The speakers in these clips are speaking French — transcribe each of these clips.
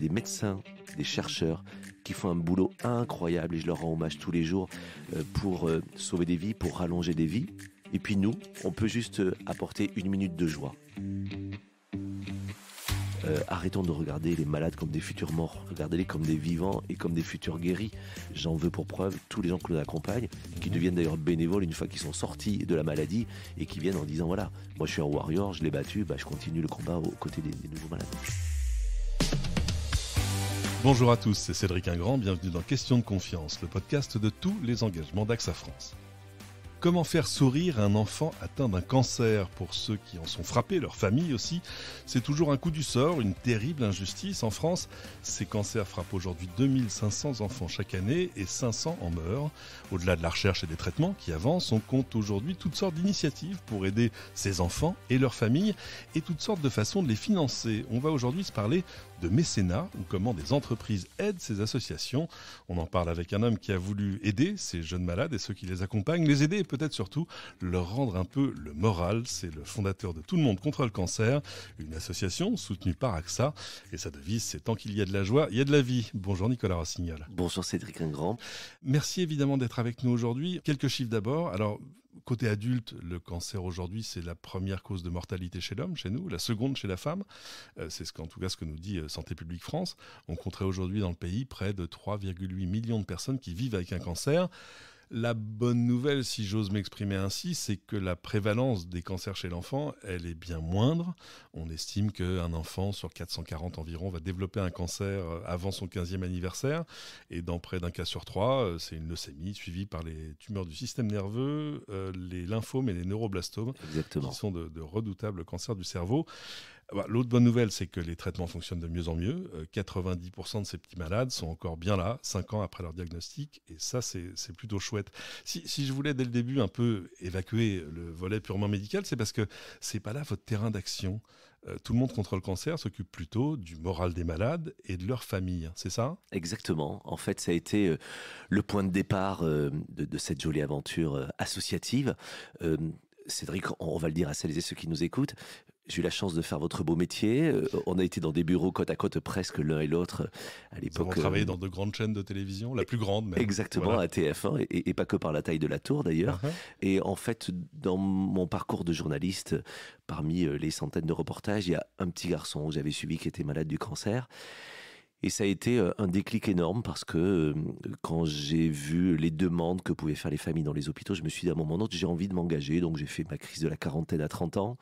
des médecins, des chercheurs qui font un boulot incroyable et je leur rends hommage tous les jours euh, pour euh, sauver des vies, pour rallonger des vies. Et puis nous, on peut juste euh, apporter une minute de joie. arrêtons de regarder les malades comme des futurs morts, regardez-les comme des vivants et comme des futurs guéris. J'en veux pour preuve tous les gens que nous accompagne, qui deviennent d'ailleurs bénévoles une fois qu'ils sont sortis de la maladie et qui viennent en disant voilà, moi je suis un warrior, je l'ai battu, bah, je continue le combat aux côtés des nouveaux malades. Bonjour à tous, c'est Cédric Ingrand, bienvenue dans Question de confiance, le podcast de tous les engagements d'AXA France. Comment faire sourire un enfant atteint d'un cancer Pour ceux qui en sont frappés, leur famille aussi, c'est toujours un coup du sort, une terrible injustice. En France, ces cancers frappent aujourd'hui 2500 enfants chaque année et 500 en meurent. Au-delà de la recherche et des traitements qui avancent, on compte aujourd'hui toutes sortes d'initiatives pour aider ces enfants et leurs familles et toutes sortes de façons de les financer. On va aujourd'hui se parler de mécénat ou comment des entreprises aident ces associations. On en parle avec un homme qui a voulu aider ces jeunes malades et ceux qui les accompagnent, les aider et peut-être surtout leur rendre un peu le moral. C'est le fondateur de Tout le monde contre le cancer, une association soutenue par AXA et sa devise c'est tant qu'il y a de la joie, il y a de la vie. Bonjour Nicolas Rossignol. Bonjour Cédric Ingrand. Merci évidemment d'être avec nous aujourd'hui. Quelques chiffres d'abord. Alors côté adulte, le cancer aujourd'hui, c'est la première cause de mortalité chez l'homme, chez nous, la seconde chez la femme. Euh, c'est ce qu'en tout cas ce que nous dit euh, Santé publique France. On compterait aujourd'hui dans le pays près de 3,8 millions de personnes qui vivent avec un cancer. La bonne nouvelle, si j'ose m'exprimer ainsi, c'est que la prévalence des cancers chez l'enfant, elle est bien moindre. On estime qu'un enfant sur 440 environ va développer un cancer euh, avant son 15e anniversaire. Et dans près d'un cas sur trois, euh, c'est une leucémie suivie par les tumeurs du système nerveux, euh, les lymphomes et les neuroblastomes, qui sont de redoutables cancers du cerveau. Bah, l'autre bonne nouvelle, c'est que les traitements fonctionnent de mieux en mieux. 90% euh, de ces petits malades sont encore bien là, 5 ans après leur diagnostic, et ça, c'est plutôt chouette. Si, je voulais, dès le début, un peu évacuer le volet purement médical, c'est parce que c'est pas là votre terrain d'action. Euh, tout le monde contre le cancer s'occupe plutôt du moral des malades et de leur famille, hein. c'est ça Exactement. En fait, ça a été euh, le point de départ de, de cette jolie aventure associative. Cédric, on va le dire à celles et ceux qui nous écoutent, j'ai eu la chance de faire votre beau métier. Euh, on a été dans des bureaux côte à côte presque l'un et l'autre euh, à l'époque. On travaillait euh, dans de grandes chaînes de télévision, la plus grande même. Exactement, la à TF1 et, pas que par la taille de la tour d'ailleurs. Uh-huh. Et en fait, dans mon parcours de journaliste, parmi les centaines de reportages, il y a un petit garçon que j'avais suivi qui était malade du cancer. Et ça a été un déclic énorme parce que quand j'ai vu les demandes que pouvaient faire les familles dans les hôpitaux, je me suis dit à un moment donné, j'ai envie de m'engager. Donc j'ai fait ma crise de la quarantaine à 30 ans.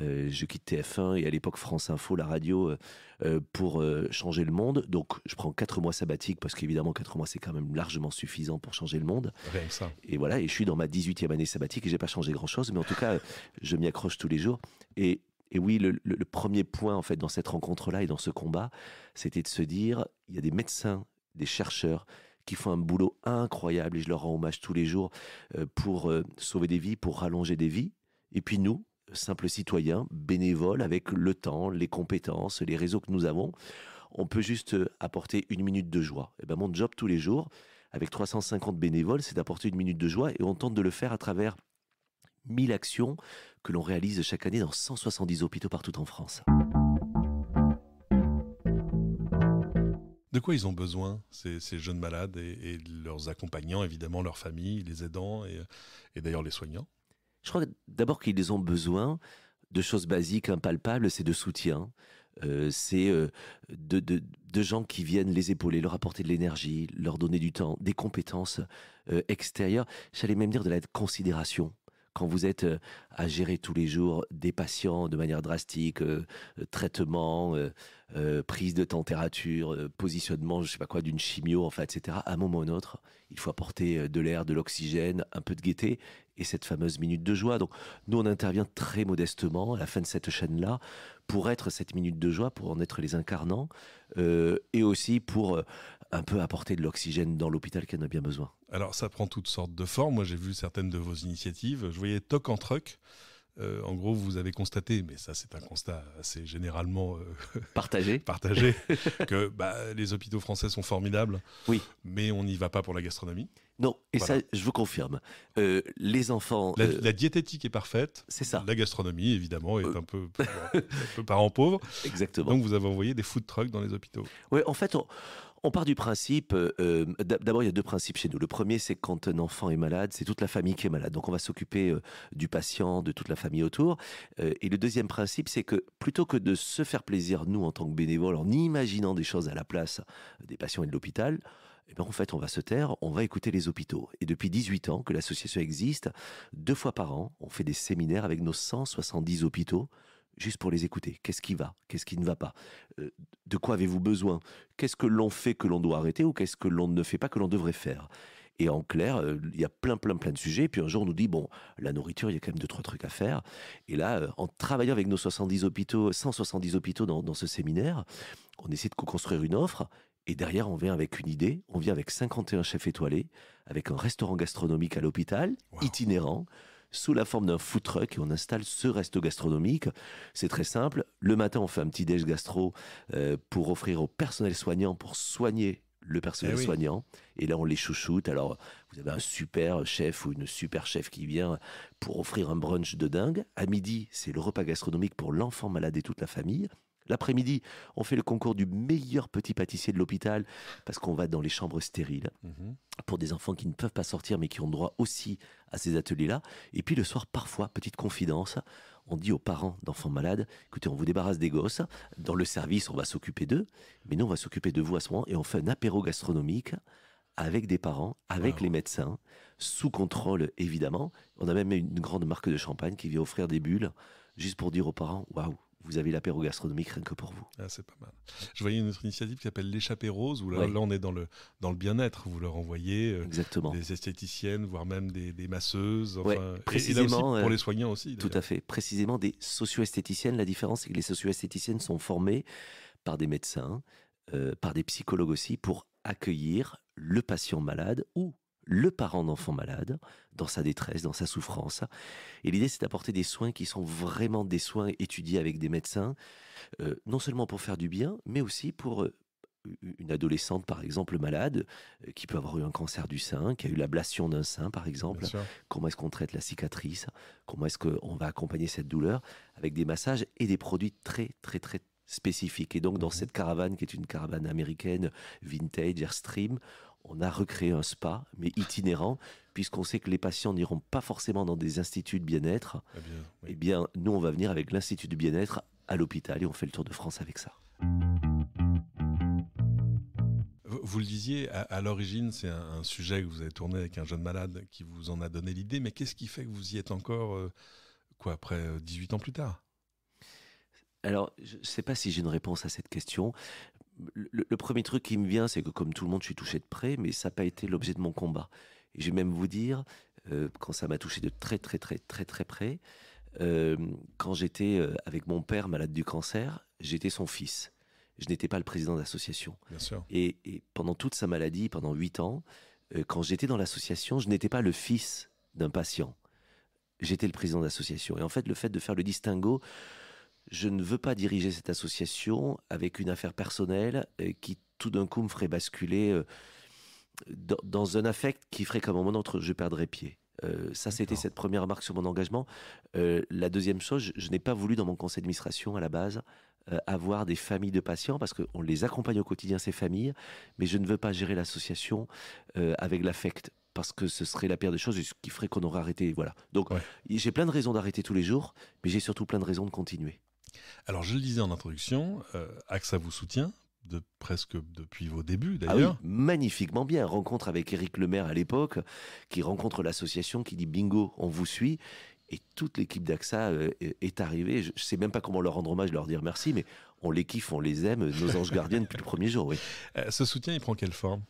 Euh, je quitte TF1 et à l'époque France Info, la radio, euh, euh, pour changer le monde. Donc je prends 4 mois sabbatiques parce qu'évidemment 4 mois c'est quand même largement suffisant pour changer le monde. Et voilà, et je suis dans ma 18e année sabbatique et j'ai pas changé grand chose, mais en tout cas je m'y accroche tous les jours. Et, oui, le, le premier point en fait dans cette rencontre-là et dans ce combat, c'était de se dire, il y a des médecins, des chercheurs, qui font un boulot incroyable et je leur rends hommage tous les jours pour sauver des vies, pour rallonger des vies. Et puis nous, simple citoyen, bénévole, avec le temps, les compétences, les réseaux que nous avons, on peut juste apporter une minute de joie. Et eh ben mon job tous les jours, avec 350 bénévoles, c'est d'apporter une minute de joie et on tente de le faire à travers 1000 actions que l'on réalise chaque année dans 170 hôpitaux partout en France. De quoi ils ont besoin, ces, jeunes malades et, leurs accompagnants, évidemment, leurs familles, les aidants et d'ailleurs les soignants je crois d'abord qu'ils ont besoin de choses basiques, impalpables, c'est de soutien, euh, c'est euh, de, gens qui viennent les épauler, leur apporter de l'énergie, leur donner du temps, des compétences euh, extérieures, j'allais même dire de la considération quand vous êtes euh, à gérer tous les jours des patients de manière drastique, euh, euh, traitement, prise de température, positionnement, je sais pas quoi, d'une chimio, enfin, etc., à un moment ou un autre, il faut apporter de l'air, de l'oxygène, un peu de gaieté et cette fameuse minute de joie. Donc, nous, on intervient très modestement à la fin de cette chaîne-là pour être cette minute de joie, pour en être les incarnants, et aussi pour un peu apporter de l'oxygène dans l'hôpital qu'elle en a bien besoin Alors ça prend toutes sortes de formes. Moi j'ai vu certaines de vos initiatives. Je voyais Toc en Truck. Euh, en gros, vous avez constaté, mais ça c'est un constat assez généralement euh, partagé, partagé que bah, les hôpitaux français sont formidables, oui. mais on n'y va pas pour la gastronomie. Non, et ça je vous confirme. Euh, les enfants... La, diététique est parfaite, c'est ça. La gastronomie, évidemment, est un, peu, un peu parent pauvre. Exactement. Donc vous avez envoyé des food trucks dans les hôpitaux. Oui, en fait, on on part du principe, euh, euh, d'abord il y a deux principes chez nous. Le premier, c'est quand un enfant est malade, c'est toute la famille qui est malade. Donc on va s'occuper euh, du patient, de toute la famille autour. et le deuxième principe, c'est que plutôt que de se faire plaisir, nous, en tant que bénévoles, en imaginant des choses à la place des patients et de l'hôpital, eh ben, en fait, on va se taire, on va écouter les hôpitaux. Et depuis 18 ans que l'association existe, deux fois par an, on fait des séminaires avec nos 170 hôpitaux juste pour les écouter. Qu'est-ce qui va Qu'est-ce qui ne va pas euh, De quoi avez-vous besoin Qu'est-ce que l'on fait que l'on doit arrêter ou qu'est-ce que l'on ne fait pas que l'on devrait faire et en clair, euh, il y a plein, plein, plein de sujets. puis un jour, on nous dit, bon, la nourriture, il y a quand même deux, trois trucs à faire. Et là, euh, en travaillant avec nos 70 hôpitaux, 170 hôpitaux dans, ce séminaire, on essaie de co-construire une offre. Et derrière, on vient avec une idée. On vient avec 51 chefs étoilés, avec un restaurant gastronomique à l'hôpital, itinérant sous la forme d'un food truck et on installe ce resto gastronomique. C'est très simple. Le matin, on fait un petit déj gastro euh, pour offrir au personnel soignant pour soigner le personnel eh soignant. Et là, on les chouchoute. Alors, vous avez un super chef ou une super chef qui vient pour offrir un brunch de dingue. À midi, c'est le repas gastronomique pour l'enfant malade et toute la famille. L'après-midi, on fait le concours du meilleur petit pâtissier de l'hôpital parce qu'on va dans les chambres stériles mhm. pour des enfants qui ne peuvent pas sortir mais qui ont droit aussi à ces ateliers-là. Et puis le soir, parfois, petite confidence, on dit aux parents d'enfants malades, écoutez, on vous débarrasse des gosses, dans le service, on va s'occuper d'eux, mais nous, on va s'occuper de vous à ce moment et on fait un apéro gastronomique avec des parents, avec les médecins, sous contrôle évidemment. On a même une grande marque de champagne qui vient offrir des bulles juste pour dire aux parents, waouh, vous avez l'apéro gastronomique rien que pour vous. Ah, c'est pas mal. Je voyais une autre initiative qui s'appelle l'échappée rose, où là, on est dans le, dans le bien-être. Vous leur envoyez euh, Exactement. des esthéticiennes, voire même des, masseuses. précisément, pour euh, les soignants aussi. Tout à fait. Précisément des socio-esthéticiennes. La différence, c'est que les socio-esthéticiennes sont formées par des médecins, euh, par des psychologues aussi, pour accueillir le patient malade ou le parent d'enfant malade, dans sa détresse, dans sa souffrance. Et l'idée, c'est d'apporter des soins qui sont vraiment des soins étudiés avec des médecins, euh, non seulement pour faire du bien, mais aussi pour euh, une adolescente, par exemple, malade, euh, qui peut avoir eu un cancer du sein, qui a eu l'ablation d'un sein, par exemple. Comment est-ce qu'on traite la cicatrice Comment est-ce qu'on va accompagner cette douleur avec des massages et des produits très, très, très spécifiques. Et donc, dans mmh cette caravane, qui est une caravane américaine, vintage, Airstream, on a recréé un spa, mais itinérant, puisqu'on sait que les patients n'iront pas forcément dans des instituts de bien-être. Ah eh bien, nous, on va venir avec l'Institut de bien-être à l'hôpital et on fait le tour de France avec ça. Vous le disiez, à, l'origine, c'est un, sujet que vous avez tourné avec un jeune malade qui vous en a donné l'idée, mais qu'est-ce qui fait que vous y êtes encore, euh, quoi, après 18 euh, ans plus tard Alors, je ne sais pas si j'ai une réponse à cette question, le, premier truc qui me vient, c'est que comme tout le monde, je suis touché de près, mais ça n'a pas été l'objet de mon combat. Et je vais même vous dire, euh, quand ça m'a touché de très très très très très près, euh, quand j'étais euh, avec mon père malade du cancer, j'étais son fils. Je n'étais pas le président d'association. Et, et, pendant toute sa maladie, pendant huit ans, quand j'étais dans l'association, je n'étais pas le fils d'un patient. J'étais le président d'association. Et en fait, le fait de faire le distinguo je ne veux pas diriger cette association avec une affaire personnelle euh, qui tout d'un coup me ferait basculer euh, dans, un affect qui ferait qu'à un moment donné, je perdrais pied. Euh, ça, c'était cette première remarque sur mon engagement. la deuxième chose, je, n'ai pas voulu dans mon conseil d'administration à la base avoir des familles de patients parce qu'on les accompagne au quotidien, ces familles, mais je ne veux pas gérer l'association avec l'affect parce que ce serait la pire des choses et ce qui ferait qu'on aurait arrêté. Voilà. Donc, j'ai plein de raisons d'arrêter tous les jours, mais j'ai surtout plein de raisons de continuer. Alors, je le disais en introduction, euh, AXA vous soutient presque depuis vos débuts ah d'ailleurs. magnifiquement bien. Rencontre avec Eric Lemaire à l'époque, qui rencontre l'association, qui dit bingo, on vous suit. Et toute l'équipe d'AXA euh, est arrivée. Je ne sais même pas comment leur rendre hommage, leur dire merci, mais on les kiffe, on les aime, nos anges gardiens depuis le premier jour. Oui. Euh, ce soutien, il prend quelle forme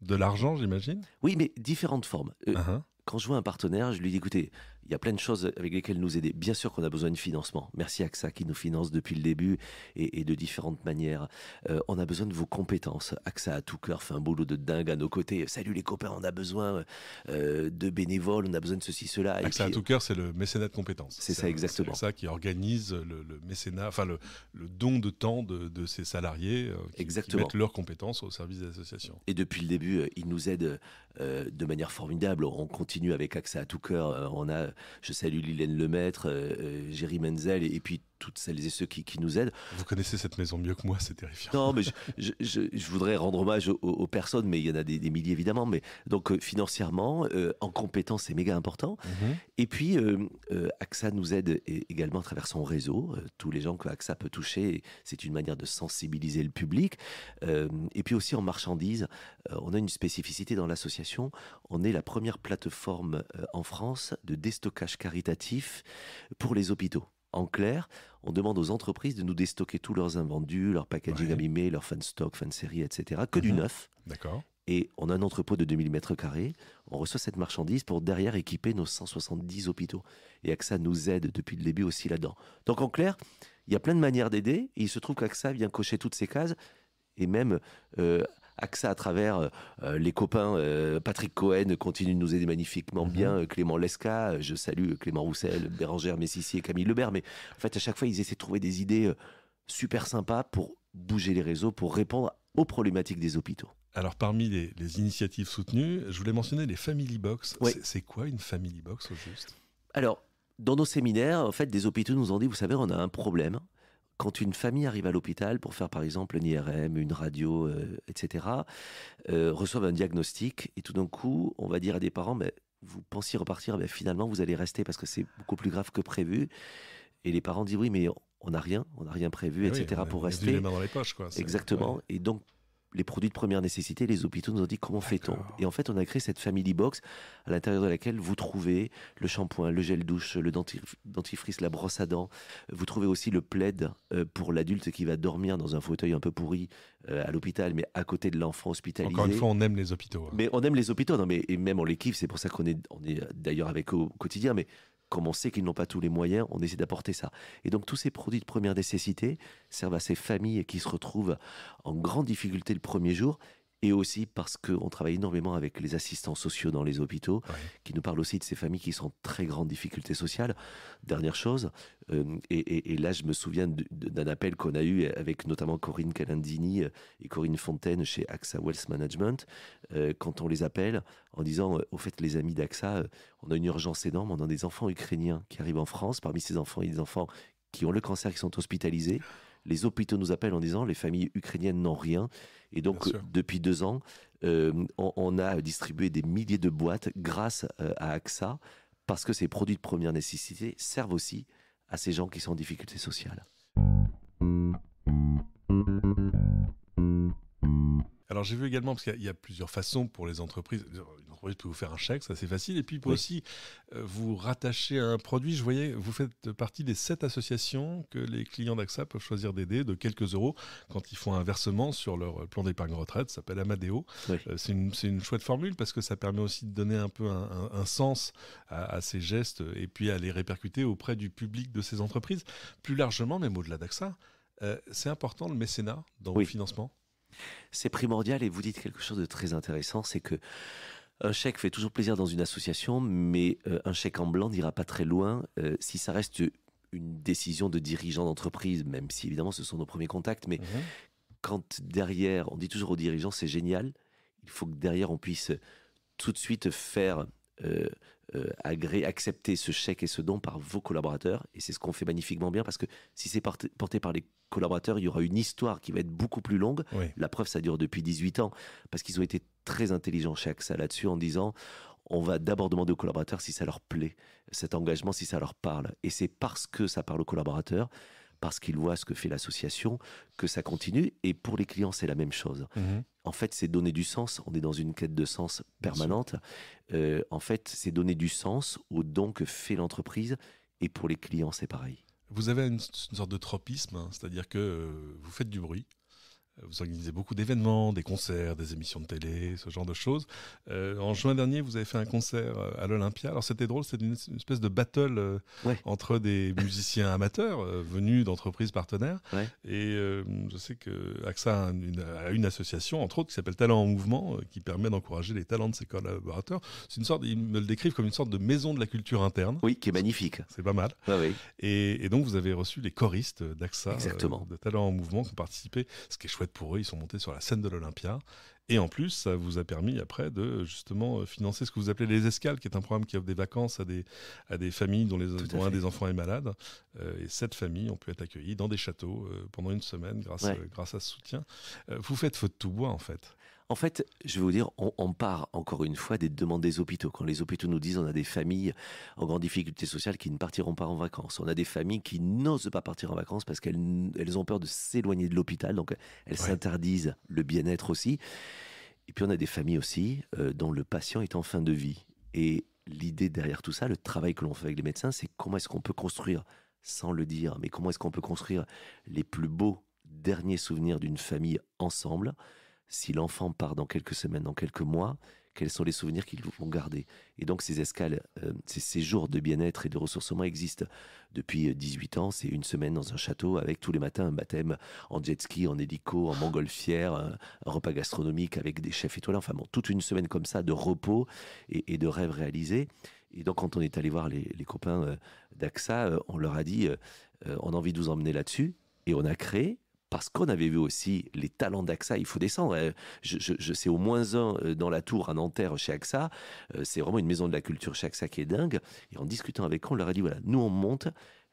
De l'argent, j'imagine Oui, mais différentes formes. Uh-huh. Quand je vois un partenaire, je lui dis écoutez, il y a plein de choses avec lesquelles nous aider. Bien sûr qu'on a besoin de financement. Merci AXA qui nous finance depuis le début et, de différentes manières. Euh, on a besoin de vos compétences. AXA à tout cœur fait un boulot de dingue à nos côtés. Salut les copains, on a besoin euh, de bénévoles, on a besoin de ceci, cela. AXA à tout cœur, c'est le mécénat de compétences. C'est ça, euh, exactement. C'est ça qui organise le, mécénat, enfin le, don de temps de, ses salariés qui, mettent leurs compétences au service des associations. Et depuis le début, ils nous aident de manière formidable. On continue avec AXA à tout cœur. on a je salue Liliane Lemaître, euh, euh, Jerry Menzel et puis toutes celles et ceux qui, nous aident. Vous connaissez cette maison mieux que moi, c'est terrifiant. Non, mais je, voudrais rendre hommage aux, personnes, mais il y en a des, milliers évidemment. Mais donc euh, financièrement, euh, en compétence, c'est méga important. Mhm. Et puis euh, AXA nous aide également à travers son réseau, tous les gens que AXA peut toucher. C'est une manière de sensibiliser le public. et puis aussi en marchandises, on a une spécificité dans l'association. On est la première plateforme en France de déstockage caritatif pour les hôpitaux. En clair, on demande aux entreprises de nous déstocker tous leurs invendus, leurs packaging abîmés, leurs leur fan stock, série, etc. Que du mhm. neuf. D'accord. Et on a un entrepôt de 2000 mètres carrés. On reçoit cette marchandise pour derrière équiper nos 170 hôpitaux. Et AXA nous aide depuis le début aussi là-dedans. Donc en clair, il y a plein de manières d'aider. il se trouve qu'AXA vient cocher toutes ces cases et même euh, AXA à travers euh, euh, les copains euh, Patrick Cohen continue de nous aider magnifiquement mhm. bien, Clément Lesca, je salue Clément Roussel, Bérangère Messissier et Camille Lebert, mais en fait à chaque fois ils essaient de trouver des idées super sympas pour bouger les réseaux, pour répondre aux problématiques des hôpitaux. Alors parmi les, initiatives soutenues, je voulais mentionner les Family Box. C'est quoi une Family Box au juste Alors, dans nos séminaires, en fait, des hôpitaux nous ont dit, vous savez, on a un problème quand une famille arrive à l'hôpital pour faire par exemple une IRM, une radio, euh, etc., euh, reçoivent un diagnostic et tout d'un coup, on va dire à des parents, mais vous pensiez repartir, mais finalement vous allez rester parce que c'est beaucoup plus grave que prévu. Et les parents disent oui, mais on n'a rien, on n'a rien prévu, ah etc. pour rester. Exactement. Et donc les produits de première nécessité, les hôpitaux nous ont dit comment fait-on. Et en fait, on a créé cette family box à l'intérieur de laquelle vous trouvez le shampoing, le gel douche, le dentifrice, la brosse à dents. Vous trouvez aussi le plaid euh, pour l'adulte qui va dormir dans un fauteuil un peu pourri euh, à l'hôpital, mais à côté de l'enfant hospitalisé. Encore une fois, on aime les hôpitaux. Hein. Mais on aime les hôpitaux, non, mais, et même on les kiffe. C'est pour ça qu'on est, on est d'ailleurs avec eux au quotidien. Mais comme on sait qu'ils n'ont pas tous les moyens, on essaie d'apporter ça. Et donc tous ces produits de première nécessité servent à ces familles qui se retrouvent en grande difficulté le premier jour et aussi parce qu'on travaille énormément avec les assistants sociaux dans les hôpitaux, qui nous parlent aussi de ces familles qui sont en très grande difficulté sociale. Dernière chose, euh, et, là je me souviens d'un appel qu'on a eu avec notamment Corinne Calandini euh, et Corinne Fontaine chez AXA Wealth Management, euh, quand on les appelle en disant, au fait les amis d'AXA, on a une urgence énorme, on a des enfants ukrainiens qui arrivent en France, parmi ces enfants, il y a des enfants qui ont le cancer, qui sont hospitalisés. Les hôpitaux nous appellent en disant les familles ukrainiennes n'ont rien. Et donc, depuis deux ans, euh, on, a distribué des milliers de boîtes grâce euh, à AXA, parce que ces produits de première nécessité servent aussi à ces gens qui sont en difficulté sociale. Alors j'ai vu également, parce qu'il y, a plusieurs façons pour les entreprises. Une entreprise peut vous faire un chèque, ça c'est facile. Et puis peut aussi euh, vous rattacher à un produit. Je voyais, vous faites partie des sept associations que les clients d'AXA peuvent choisir d'aider de quelques euros quand ils font un versement sur leur plan d'épargne retraite. Ça s'appelle Amadeo. Euh, c'est une, chouette formule parce que ça permet aussi de donner un peu un, sens à, ces gestes et puis à les répercuter auprès du public de ces entreprises. Plus largement, même au-delà d'AXA, euh, c'est important le mécénat dans le financement. C'est primordial et vous dites quelque chose de très intéressant, c'est que un chèque fait toujours plaisir dans une association, mais euh, un chèque en blanc n'ira pas très loin euh, si ça reste une décision de dirigeant d'entreprise, même si évidemment ce sont nos premiers contacts. Mais mhm. quand derrière, on dit toujours aux dirigeants, c'est génial, il faut que derrière on puisse tout de suite faire euh, euh, agré, accepter ce chèque et ce don par vos collaborateurs. Et c'est ce qu'on fait magnifiquement bien parce que si c'est porté, par les collaborateurs, il y aura une histoire qui va être beaucoup plus longue. La preuve, ça dure depuis 18 ans parce qu'ils ont été très intelligents chaque AXA là-dessus en disant on va d'abord demander aux collaborateurs si ça leur plaît, cet engagement, si ça leur parle. Et c'est parce que ça parle aux collaborateurs, parce qu'ils voient ce que fait l'association, que ça continue. Et pour les clients, c'est la même chose. Mhm en fait, c'est donner du sens. On est dans une quête de sens permanente. Euh, en fait, c'est donner du sens au don que fait l'entreprise. Et pour les clients, c'est pareil. Vous avez une, sorte de tropisme, hein. c'est-à-dire que euh, vous faites du bruit, vous organisez beaucoup d'événements, des concerts, des émissions de télé, ce genre de choses. Euh, en juin dernier, vous avez fait un concert euh, à l'Olympia. Alors c'était drôle, c'était une, espèce de battle euh, entre des musiciens amateurs venus d'entreprises partenaires. Et je sais que AXA a une, association, entre autres, qui s'appelle Talents en Mouvement, qui permet d'encourager les talents de ses collaborateurs. C'est une sorte, ils me le décrivent comme une sorte de maison de la culture interne. Oui, qui est magnifique. C'est pas mal. et, et, donc vous avez reçu les choristes d'AXA, de Talents en Mouvement, qui ont participé, ce qui est chouette pour eux, ils sont montés sur la scène de l'Olympia. Et en plus, ça vous a permis après de justement euh, financer ce que vous appelez les escales, qui est un programme qui offre des vacances à des, à des familles dont, les, un des enfants est malade. Euh, et cette famille, on pu être accueillie dans des châteaux euh, pendant une semaine grâce, grâce à ce soutien. vous faites faute de tout bois en fait. En fait, je vais vous dire, on, part encore une fois des demandes des hôpitaux. Quand les hôpitaux nous disent, on a des familles en grande difficulté sociale qui ne partiront pas en vacances. On a des familles qui n'osent pas partir en vacances parce qu'elles ont peur de s'éloigner de l'hôpital. Donc, elles s'interdisent le bien-être aussi. Et puis, on a des familles aussi euh, dont le patient est en fin de vie. Et l'idée derrière tout ça, le travail que l'on fait avec les médecins, c'est comment est-ce qu'on peut construire, sans le dire, mais comment est-ce qu'on peut construire les plus beaux derniers souvenirs d'une famille ensemble si l'enfant part dans quelques semaines, dans quelques mois, quels sont les souvenirs qu'ils vont garder. Et donc ces escales, euh, ces séjours de bien-être et de ressourcement existent depuis 18 euh, ans. C'est une semaine dans un château avec tous les matins un baptême en jet ski, en hélico, en montgolfière, un, repas gastronomique avec des chefs étoilés. Enfin bon, toute une semaine comme ça de repos et, de rêves réalisés. Et donc quand on est allé voir les, copains euh, d'AXA, on leur a dit on a envie de vous emmener là-dessus. Et on a créé parce qu'on avait vu aussi les talents d'AXA, il faut descendre. Hein. Je, sais au moins un euh, dans la tour à Nanterre chez AXA, euh, c'est vraiment une maison de la culture chez AXA qui est dingue. Et en discutant avec eux, on leur a dit, voilà, nous on monte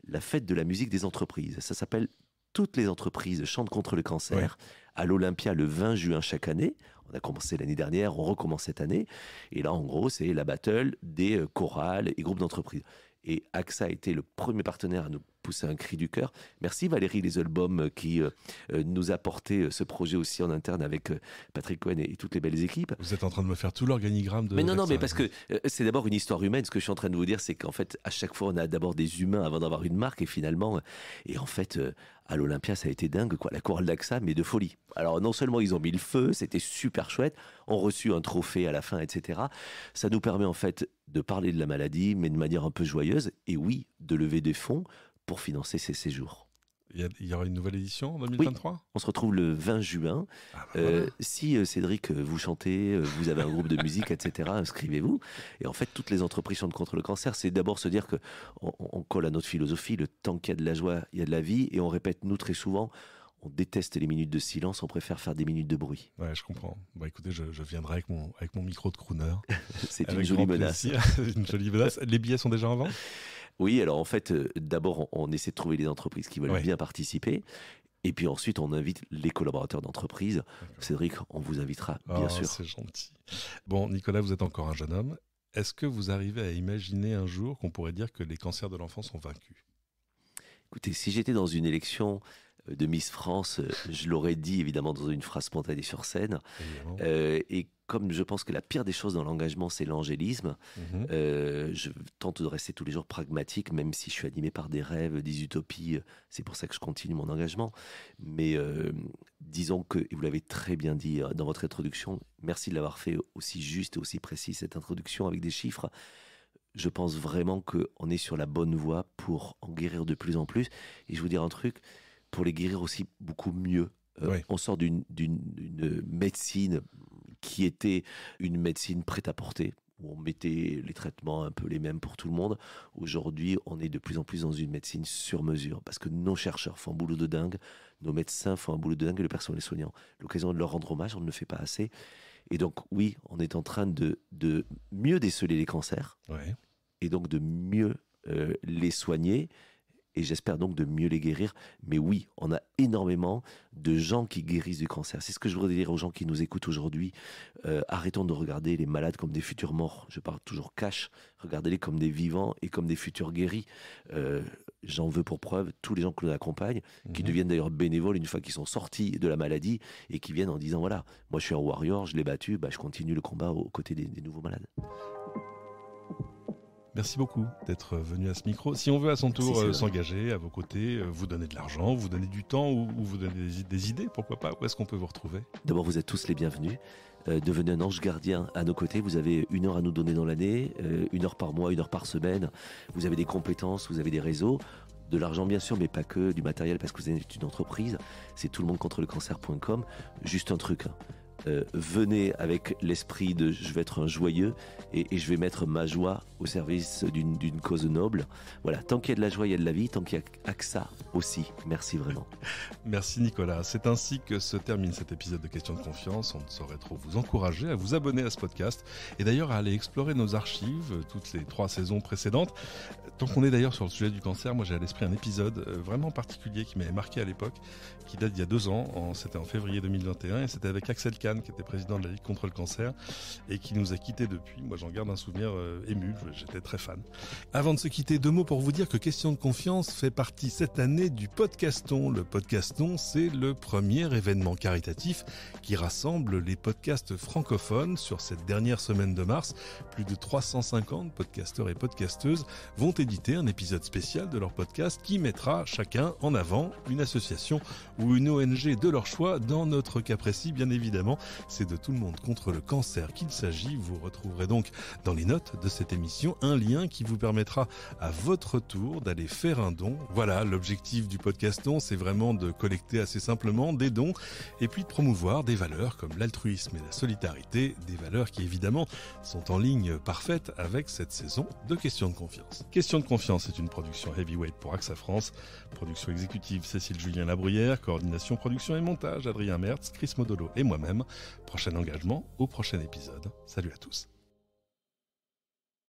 la fête de la musique des entreprises. Ça s'appelle toutes les entreprises chantent contre le cancer à l'Olympia le 20 juin chaque année. On a commencé l'année dernière, on recommence cette année. Et là, en gros, c'est la battle des euh, chorales et groupes d'entreprises. Et AXA a été le premier partenaire à nous pousser un cri du cœur. Merci Valérie albums euh, qui euh, euh, nous a porté ce projet aussi en interne avec Patrick Cohen et, toutes les belles équipes. Vous êtes en train de me faire tout l'organigramme de. Mais non, non, mais parce que c'est d'abord une histoire humaine. Ce que je suis en train de vous dire, c'est qu'en fait, à chaque fois, on a d'abord des humains avant d'avoir une marque et finalement, et en fait, à l'Olympia, ça a été dingue, quoi. La chorale d'AXA, mais de folie. Alors, non seulement ils ont mis le feu, c'était super chouette, on reçu un trophée à la fin, etc. Ça nous permet en fait de parler de la maladie, mais de manière un peu joyeuse, et oui, de lever des fonds pour financer ses séjours. Il y, aura une nouvelle édition en 2023 On se retrouve le 20 juin. Ah, bah euh, si euh, Cédric, vous chantez, euh, vous avez un groupe de musique, etc., inscrivez-vous. Et en fait, toutes les entreprises chantent contre le cancer. C'est d'abord se dire qu'on on colle à notre philosophie, le temps qu'il y a de la joie, il y a de la vie. Et on répète, nous, très souvent, on déteste les minutes de silence, on préfère faire des minutes de bruit. Ouais, je comprends. Bah écoutez, je, viendrai avec mon, micro de crooner. C'est une jolie menace. jolie Les billets sont déjà en vente Oui, alors en fait, euh, d'abord, on, essaie de trouver les entreprises qui veulent bien participer. Et puis ensuite, on invite les collaborateurs d'entreprise. Cédric, on vous invitera, bien oh, sûr. C'est gentil. Bon, Nicolas, vous êtes encore un jeune homme. Est-ce que vous arrivez à imaginer un jour qu'on pourrait dire que les cancers de l'enfant sont vaincus Écoutez, si j'étais dans une élection de Miss France, euh, je l'aurais dit évidemment dans une phrase spontanée sur scène. Euh, et comme je pense que la pire des choses dans l'engagement, c'est l'angélisme, mhm. euh, je tente de rester tous les jours pragmatique, même si je suis animé par des rêves, des utopies. C'est pour ça que je continue mon engagement. Mais disons que, et vous l'avez très bien dit dans votre introduction, merci de l'avoir fait aussi juste et aussi précis, cette introduction avec des chiffres. Je pense vraiment qu'on est sur la bonne voie pour en guérir de plus en plus. Et je vous dire un truc, pour les guérir aussi beaucoup mieux. Euh, on sort d'une médecine qui était une médecine prête à porter, où on mettait les traitements un peu les mêmes pour tout le monde. Aujourd'hui, on est de plus en plus dans une médecine sur mesure, parce que nos chercheurs font un boulot de dingue, nos médecins font un boulot de dingue, et le personnel soignant. L'occasion de leur rendre hommage, on ne le fait pas assez. Et donc, oui, on est en train de, mieux déceler les cancers, et donc de mieux euh, les soigner, et j'espère donc de mieux les guérir. Mais oui, on a énormément de gens qui guérissent du cancer. C'est ce que je voudrais dire aux gens qui nous écoutent aujourd'hui. Euh, arrêtons de regarder les malades comme des futurs morts. Je parle toujours cash. Regardez-les comme des vivants et comme des futurs guéris. Euh, j'en veux pour preuve tous les gens que l'on accompagne, qui mhm. deviennent d'ailleurs bénévoles une fois qu'ils sont sortis de la maladie et qui viennent en disant voilà, moi je suis un warrior, je l'ai battu, bah, je continue le combat aux côtés des nouveaux malades. Merci beaucoup d'être venu à ce micro. Si on veut à son tour euh, s'engager à vos côtés, euh, vous donner de l'argent, vous donner du temps ou, vous donner des, idées, pourquoi pas, où est-ce qu'on peut vous retrouver D'abord, vous êtes tous les bienvenus. Euh, devenez un ange gardien à nos côtés. Vous avez une heure à nous donner dans l'année, une heure par mois, une heure par semaine. Vous avez des compétences, vous avez des réseaux de l'argent bien sûr, mais pas que, du matériel parce que vous êtes une entreprise. C'est tout le monde contre le cancer.com. Juste un truc. Hein. venez avec l'esprit de je vais être un joyeux et, et je vais mettre ma joie au service d'une cause noble. Voilà, tant qu'il y a de la joie, il y a de la vie, tant qu'il y a AXA aussi. Merci vraiment. Merci Nicolas. C'est ainsi que se termine cet épisode de Questions de confiance. On ne saurait trop vous encourager à vous abonner à ce podcast et d'ailleurs à aller explorer nos archives, toutes les trois saisons précédentes. Tant qu'on est d'ailleurs sur le sujet du cancer, moi j'ai à l'esprit un épisode euh, vraiment particulier qui m'avait marqué à l'époque, qui date d'il y a deux ans, c'était en février 2021 et c'était avec Axel Kahn qui était président de la Ligue contre le cancer et qui nous a quittés depuis. Moi j'en garde un souvenir euh, ému j'étais très fan. Avant de se quitter, deux mots pour vous dire que Question de confiance fait partie cette année du podcaston. Le podcaston, c'est le premier événement caritatif qui rassemble les podcasts francophones sur cette dernière semaine de mars. Plus de 350 podcasteurs et podcasteuses vont éditer un épisode spécial de leur podcast qui mettra chacun en avant une association ou une ONG de leur choix. Dans notre cas précis, bien évidemment, c'est de tout le monde contre le cancer qu'il s'agit. Vous retrouverez donc dans les notes de cette émission un lien qui vous permettra à votre tour d'aller faire un don. Voilà, l'objectif du podcaston, c'est vraiment de collecter assez simplement des dons et puis de promouvoir des valeurs comme l'altruisme et la solidarité, des valeurs qui évidemment sont en ligne parfaite avec cette saison de questions de confiance. Question de confiance est une production heavyweight pour AXA France, production exécutive Cécile Julien Labruyère, coordination production et montage Adrien Mertz, Chris Modolo et moi-même. Prochain engagement au prochain épisode. Salut à tous.